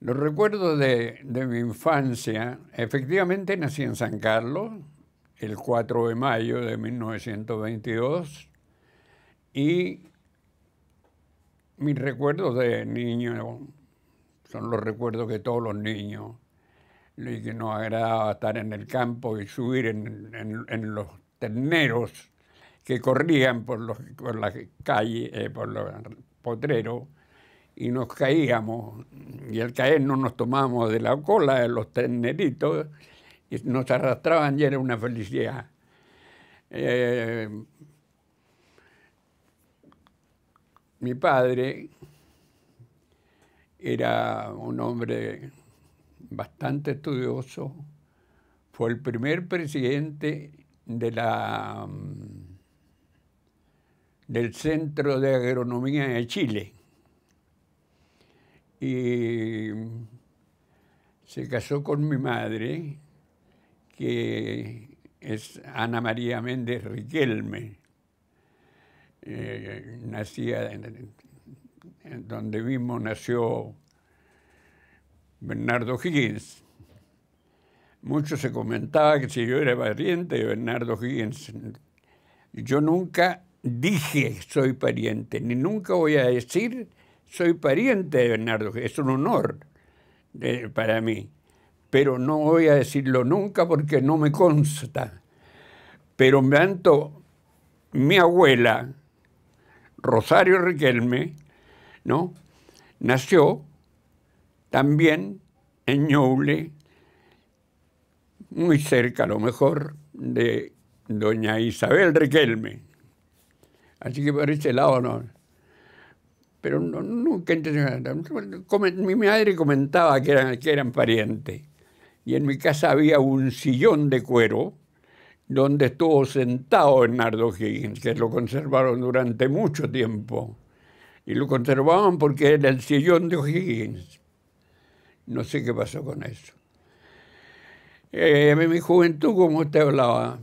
Los recuerdos de, mi infancia, efectivamente nací en San Carlos el 4 de mayo de 1922 y mis recuerdos de niño son los recuerdos que todos los niños, y que nos agradaba estar en el campo y subir en, los terneros que corrían por los, por las eh, por los potreros y nos caíamos. Y al caernos nos tomábamos de la cola de los terneritos y nos arrastraban y era una felicidad. Eh, mi padre era un hombre bastante estudioso, fue el primer presidente de la, mm, del Centro de Agronomía de Chile y se casó con mi madre, que es Ana María Méndez Riquelme. Eh, nacía en, donde vimos, nació Bernardo Higgins. Mucho se comentaba que si yo era pariente de Bernardo Higgins. Yo nunca dije soy pariente, ni nunca voy a decir soy pariente de Bernardo, es un honor eh, para mí, pero no voy a decirlo nunca porque no me consta. Pero me tanto, mi abuela, Rosario Riquelme, ¿no? Nació también en Ñuble, muy cerca a lo mejor de doña Isabel Riquelme. Así que por ese lado no pero no, Mi madre comentaba que eran, que eran parientes. Y en mi casa había un sillón de cuero donde estuvo sentado Bernardo Higgins, que lo conservaron durante mucho tiempo. Y lo conservaban porque era el sillón de O'Higgins. No sé qué pasó con eso. Eh, mi juventud, como usted hablaba,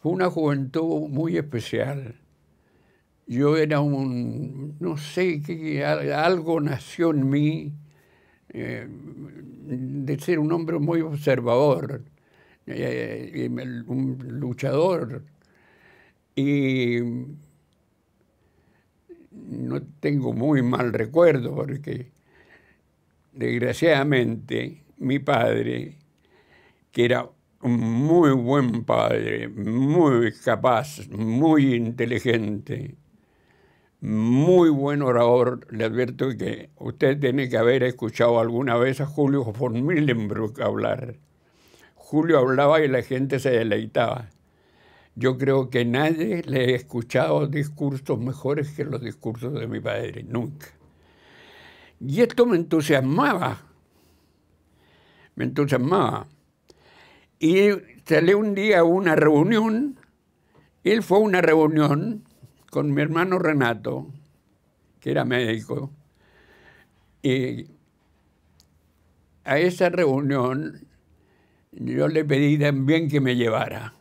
fue una juventud muy especial yo era un, no sé, algo nació en mí eh, de ser un hombre muy observador, eh, un luchador. Y no tengo muy mal recuerdo porque desgraciadamente mi padre, que era un muy buen padre, muy capaz, muy inteligente, muy buen orador, le advierto que usted tiene que haber escuchado alguna vez a Julio von Millenbrook hablar. Julio hablaba y la gente se deleitaba. Yo creo que nadie le ha escuchado discursos mejores que los discursos de mi padre, nunca. Y esto me entusiasmaba, me entusiasmaba. Y salí un día a una reunión, él fue a una reunión con mi hermano Renato, que era médico, y a esa reunión yo le pedí también que me llevara.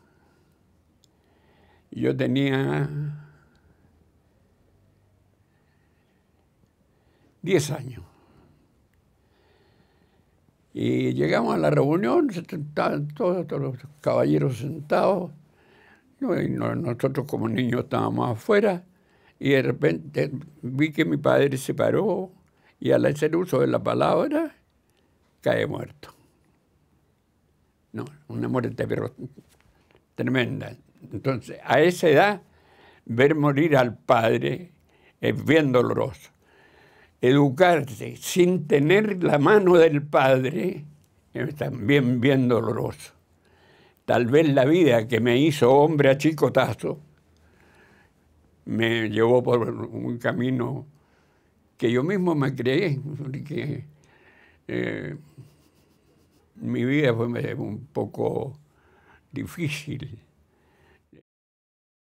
Yo tenía 10 años. Y llegamos a la reunión, estaban todos los caballeros sentados, nosotros como niños estábamos afuera y de repente vi que mi padre se paró y al hacer uso de la palabra cae muerto. No, una muerte tremenda. Entonces, a esa edad, ver morir al padre es bien doloroso. Educarse sin tener la mano del padre es también bien doloroso. Tal vez la vida que me hizo hombre a chicotazo me llevó por un camino que yo mismo me creé, que eh, mi vida fue un poco difícil.